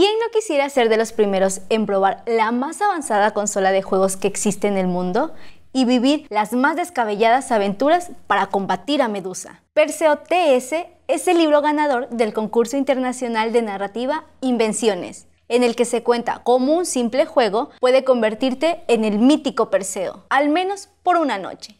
¿Quién no quisiera ser de los primeros en probar la más avanzada consola de juegos que existe en el mundo y vivir las más descabelladas aventuras para combatir a Medusa? Perseo TS es el libro ganador del concurso internacional de narrativa Invenciones, en el que se cuenta cómo un simple juego puede convertirte en el mítico Perseo, al menos por una noche.